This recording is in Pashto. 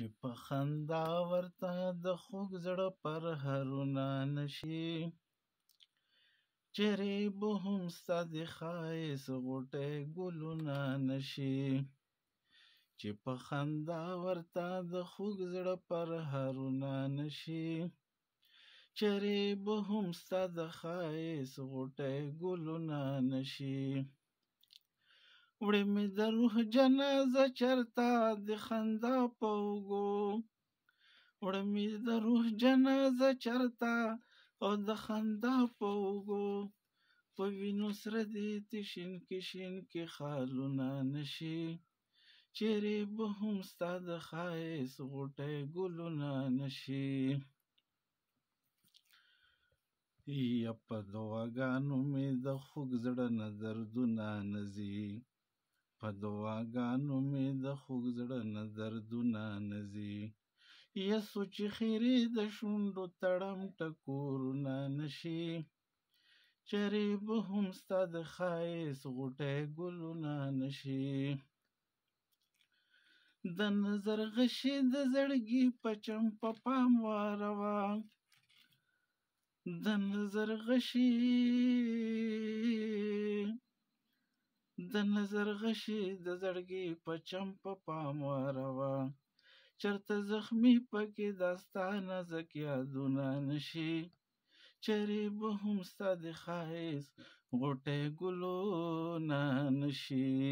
چې په خندا ورته د خوږ زړه پرهرونه نشي چیرې به هم ستا د ښایست غوټۍ ګلونه نشي چې په خندا ورته د خوږ زړه پرهرونه نشي چیرې به هم ستا د ښایست غوټۍ ګلونه نشي وړې مې د روح جنازه چرته د خندا په اوږو وړې مې د روح جنازه چرته او د خندا په اوږو په وینو سره دې تشین کې شین کې خالونه نشي چیرې به هم ستا د ښایست غوټۍ ګلونه نشي یا په دعاګانو مې د خوږ زړه نه دردونه نه ځي په دعاګانو مې د خوږ زړه نه دردونه نه ځي یسو چې خیرې د شونډو تړم ټکورونه نشي چرې به هم ستا د ښایست غوټۍ ګلونه نشي د نظر غشي د زړګي پچم په پام واروه د نظر غشي د نظر غشي د زړګي په چم په پام واروه چرته زخمی پکې داستانه زک یادونه نشي چری به هم ستا د ښایست غوټۍ ګلونه نشي